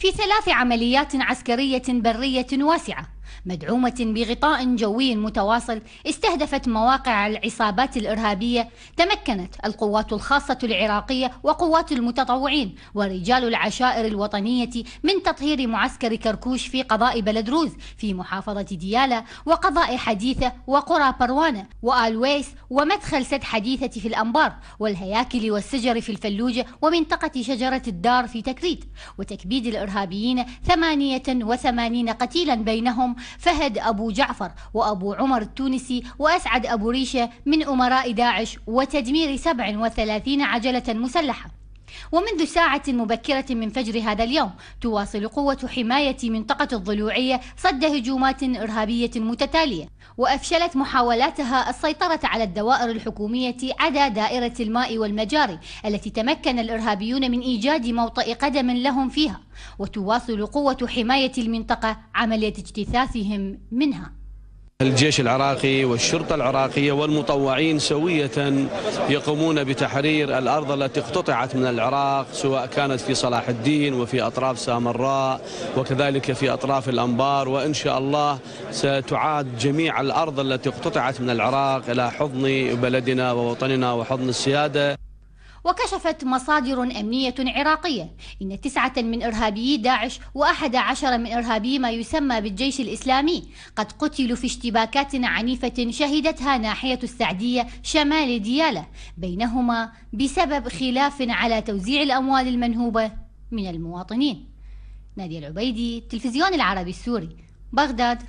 في ثلاث عمليات عسكرية برية واسعة مدعومة بغطاء جوي متواصل استهدفت مواقع العصابات الإرهابية تمكنت القوات الخاصة العراقية وقوات المتطوعين ورجال العشائر الوطنية من تطهير معسكر كركوش في قضاء بلدروز في محافظة ديالا وقضاء حديثة وقرى بروانة وآلويس ومدخل سد حديثة في الأنبار والهياكل والسجر في الفلوجة ومنطقة شجرة الدار في تكريت وتكبيد الإرهابيين 88 قتيلا بينهم منهم فهد أبو جعفر وأبو عمر التونسي وأسعد أبو ريشة من أمراء داعش وتدمير 37 عجلة مسلحة ومنذ ساعة مبكرة من فجر هذا اليوم تواصل قوة حماية منطقة الضلوعية صد هجومات إرهابية متتالية وأفشلت محاولاتها السيطرة على الدوائر الحكومية عدا دائرة الماء والمجاري التي تمكن الإرهابيون من إيجاد موطئ قدم لهم فيها وتواصل قوة حماية المنطقة عملية اجتثاثهم منها الجيش العراقي والشرطة العراقية والمطوعين سوية يقومون بتحرير الأرض التي اقتطعت من العراق سواء كانت في صلاح الدين وفي أطراف سامراء وكذلك في أطراف الأنبار وإن شاء الله ستعاد جميع الأرض التي اقتطعت من العراق إلى حضن بلدنا ووطننا وحضن السيادة وكشفت مصادر أمنية عراقية إن تسعة من إرهابيي داعش وأحد عشر من إرهابي ما يسمى بالجيش الإسلامي قد قتلوا في اشتباكات عنيفة شهدتها ناحية السعدية شمال ديالة بينهما بسبب خلاف على توزيع الأموال المنهوبة من المواطنين نادي العبيدي تلفزيون العربي السوري بغداد